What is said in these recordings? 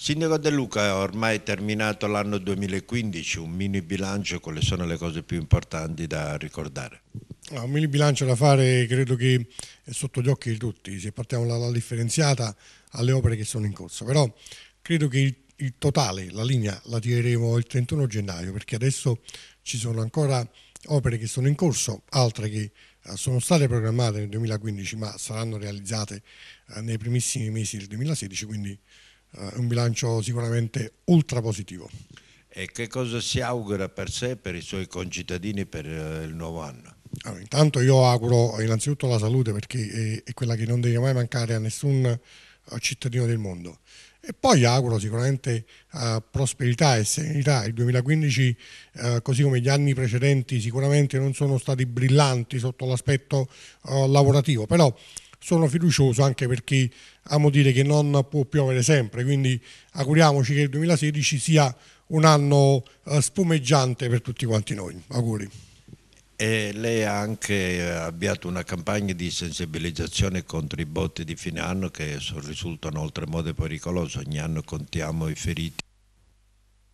Sindaco De Luca, ormai è terminato l'anno 2015, un mini bilancio, quali sono le cose più importanti da ricordare? Ah, un mini bilancio da fare credo che è sotto gli occhi di tutti, se partiamo dalla differenziata alle opere che sono in corso, però credo che il, il totale, la linea la tireremo il 31 gennaio perché adesso ci sono ancora opere che sono in corso, altre che eh, sono state programmate nel 2015 ma saranno realizzate eh, nei primissimi mesi del 2016, quindi eh, un bilancio sicuramente ultra positivo. E che cosa si augura per sé, per i suoi concittadini per eh, il nuovo anno? Allora, intanto io auguro innanzitutto la salute perché è, quella che non deve mai mancare a nessun eh, cittadino del mondo. E poi auguro sicuramente uh, prosperità e serenità. Il 2015, uh, così come gli anni precedenti, sicuramente non sono stati brillanti sotto l'aspetto uh, lavorativo, però sono fiducioso anche perché amo dire che non può piovere sempre, quindi auguriamoci che il 2016 sia un anno eh, spumeggiante per tutti quanti noi. Auguri. E lei ha anche eh, avviato una campagna di sensibilizzazione contro i botti di fine anno che risultano oltremodo pericolosi, ogni anno contiamo i feriti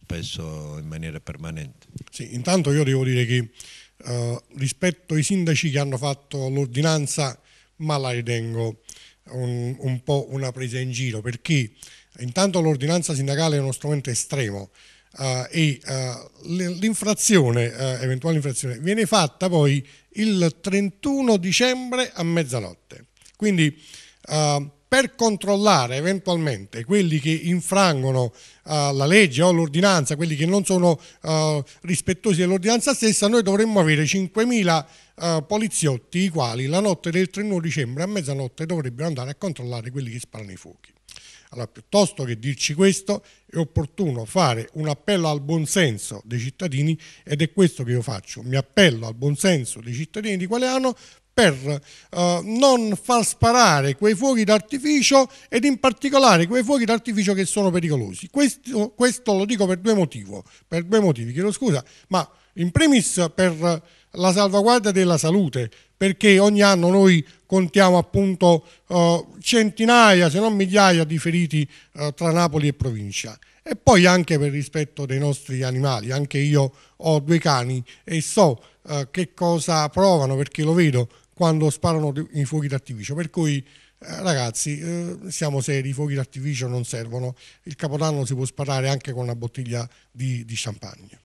spesso in maniera permanente. Sì, intanto io devo dire che eh, rispetto ai sindaci che hanno fatto l'ordinanza ma la ritengo un, un po' una presa in giro perché intanto l'ordinanza sindacale è uno strumento estremo Uh, e uh, l'infrazione, uh, eventuale infrazione, viene fatta poi il 31 dicembre a mezzanotte. Quindi per controllare eventualmente quelli che infrangono uh, la legge o l'ordinanza, quelli che non sono uh, rispettosi dell'ordinanza stessa, noi dovremmo avere 5.000 uh, eh, poliziotti i quali la notte del 31 dicembre a mezzanotte dovrebbero andare a controllare quelli che sparano i fuochi. Allora, piuttosto che dirci questo, è opportuno fare un appello al buonsenso dei cittadini ed è questo che io faccio, mi appello al buonsenso dei cittadini di Qualeano per eh, non far sparare quei fuochi d'artificio ed in particolare quei fuochi d'artificio che sono pericolosi. Questo, questo lo dico per due, motivi, per due motivi, chiedo scusa, ma in primis per la salvaguardia della salute, perché ogni anno noi contiamo appunto eh, centinaia, se non migliaia di feriti eh, tra Napoli e provincia e poi anche per rispetto dei nostri animali, anche io ho due cani e so eh, che cosa provano perché lo vedo quando sparano i fuochi d'artificio. Per cui eh, ragazzi, eh, siamo seri, i fuochi d'artificio non servono, il capodanno si può sparare anche con una bottiglia di, di champagne.